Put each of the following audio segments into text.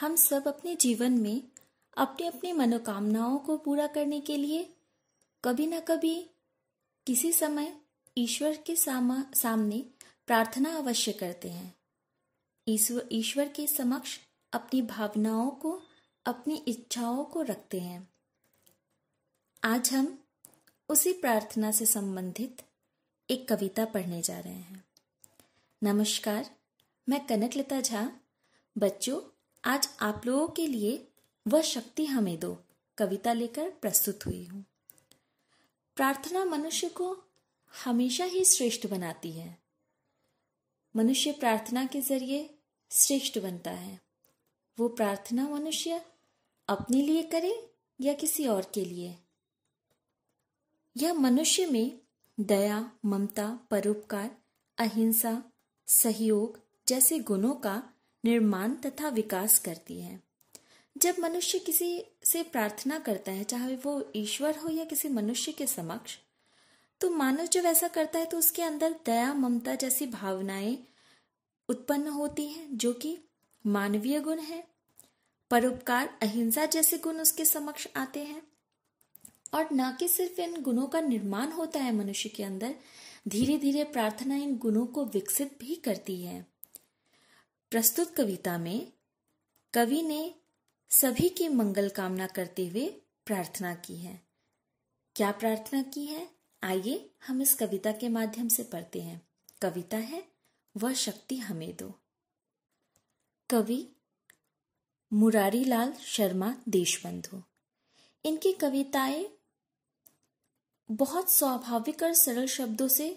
हम सब अपने जीवन में अपनी अपनी मनोकामनाओं को पूरा करने के लिए कभी ना कभी किसी समय ईश्वर के सामा सामने प्रार्थना अवश्य करते हैं ईश्वर ईश्वर के समक्ष अपनी भावनाओं को अपनी इच्छाओं को रखते हैं आज हम उसी प्रार्थना से संबंधित एक कविता पढ़ने जा रहे हैं नमस्कार मैं कनकलता झा बच्चों आज आप लोगों के लिए वह शक्ति हमें दो कविता लेकर प्रस्तुत हुई हूँ प्रार्थना मनुष्य को हमेशा ही श्रेष्ठ बनाती है मनुष्य प्रार्थना के जरिए श्रेष्ठ बनता है वो प्रार्थना मनुष्य अपने लिए करे या किसी और के लिए यह मनुष्य में दया ममता परोपकार अहिंसा सहयोग जैसे गुणों का निर्माण तथा विकास करती है जब मनुष्य किसी से प्रार्थना करता है चाहे वो ईश्वर हो या किसी मनुष्य के समक्ष तो मानव जब ऐसा करता है तो उसके अंदर दया ममता जैसी भावनाएं उत्पन्न होती हैं जो कि मानवीय गुण है परोपकार अहिंसा जैसे गुण उसके समक्ष आते हैं और न कि सिर्फ इन गुणों का निर्माण होता है मनुष्य के अंदर धीरे धीरे प्रार्थना इन गुणों को विकसित भी करती है प्रस्तुत कविता में कवि ने सभी की मंगल कामना करते हुए प्रार्थना की है क्या प्रार्थना की है आइए हम इस कविता के माध्यम से पढ़ते हैं कविता है वह शक्ति हमें दो कवि मुरारी लाल शर्मा देशबंधु इनकी कविताएं बहुत स्वाभाविक और सरल शब्दों से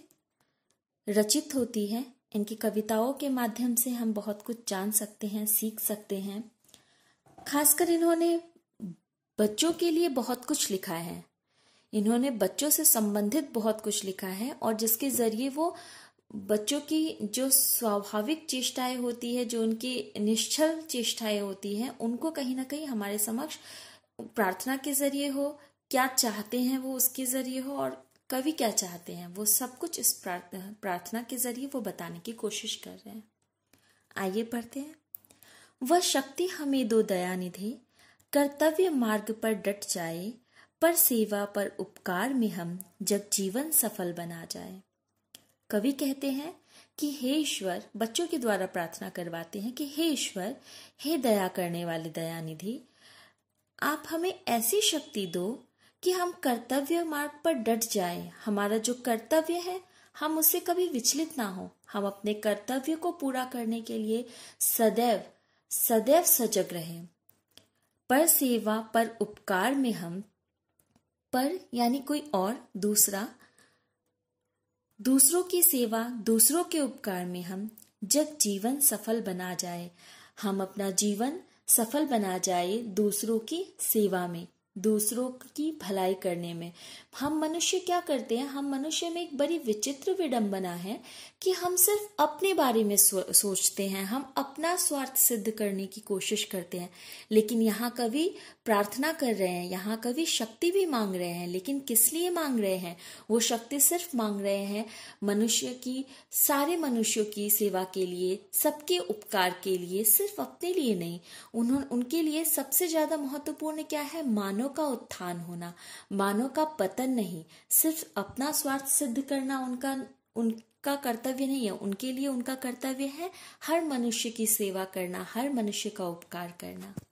रचित होती है इनकी कविताओं के माध्यम से हम बहुत कुछ जान सकते हैं सीख सकते हैं खासकर इन्होंने बच्चों के लिए बहुत कुछ लिखा है इन्होंने बच्चों से संबंधित बहुत कुछ लिखा है और जिसके जरिए वो बच्चों की जो स्वाभाविक चेष्टाएं होती है जो उनकी निश्चल चेष्टाएं होती हैं उनको कहीं ना कहीं हमारे समक्ष प्रार्थना के जरिए हो क्या चाहते हैं वो उसके जरिए हो और कवि क्या चाहते हैं वो सब कुछ इस प्रार्थना के जरिए वो बताने की कोशिश कर रहे हैं आइए पढ़ते हैं वह शक्ति हमें दो दया निधि कर्तव्य मार्ग पर डट जाए पर सेवा पर उपकार में हम जब जीवन सफल बना जाए कवि कहते हैं कि हे ईश्वर बच्चों के द्वारा प्रार्थना करवाते हैं कि हे ईश्वर हे दया करने वाले दया निधि आप हमें ऐसी शक्ति दो कि हम कर्तव्य मार्ग पर डट जाएं, हमारा जो कर्तव्य है हम उससे कभी विचलित ना हो हम अपने कर्तव्य को पूरा करने के लिए सदैव सदैव सजग रहे पर सेवा पर उपकार में हम पर यानी कोई और दूसरा दूसरों की सेवा दूसरों के उपकार में हम जब जीवन सफल बना जाए हम अपना जीवन सफल बना जाए दूसरों की सेवा में दूसरों की भलाई करने में हम मनुष्य क्या करते हैं हम मनुष्य में एक बड़ी विचित्र विडंबना है कि हम सिर्फ अपने बारे में सोचते हैं हम अपना स्वार्थ सिद्ध करने की कोशिश करते हैं लेकिन यहाँ कवि प्रार्थना कर रहे हैं यहाँ कवि शक्ति भी मांग रहे हैं लेकिन किस लिए मांग रहे हैं वो शक्ति सिर्फ मांग रहे हैं मनुष्य की सारे मनुष्यों की सेवा के लिए सबके उपकार के लिए सिर्फ अपने लिए नहीं उन्होंने उनके लिए सबसे ज्यादा महत्वपूर्ण क्या है मानव मानव का उत्थान होना मानव का पतन नहीं सिर्फ अपना स्वार्थ सिद्ध करना उनका उनका कर्तव्य नहीं है उनके लिए उनका कर्तव्य है हर मनुष्य की सेवा करना हर मनुष्य का उपकार करना